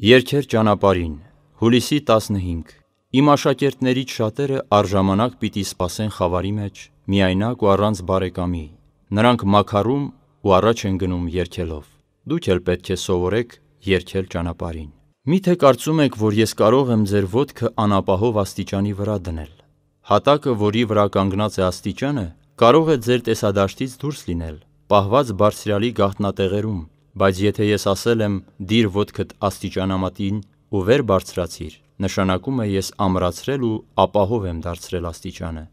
Երկեր ճանապարին, հուլիսի 15, իմ աշակերտներից շատերը արժամանակ պիտի սպասեն խավարի մեջ, միայնակ ու առանց բարեկամի, նրանք մակարում ու առաջ են գնում երկելով, դուք էլ պետք է սովորեք երկել ճանապարին։ Միթե կարծում եք, որ ես կարող եմ ձեր ոտքը անապահով աստիճանի վրա դնել։ Հատակը, որի վրա կանգնած է աստիճանը, կարող է ձեր տեսադաշտից դուրս լինել, պահված բարձրալի գաղտնատեղերում, Բայց եթե ես ասել եմ դիր ոտքդ աստիճանամատին ու վեր բարձրացիր, նշանակում է ես ամրացրել ու ապահով եմ դարձրել աստիճանը։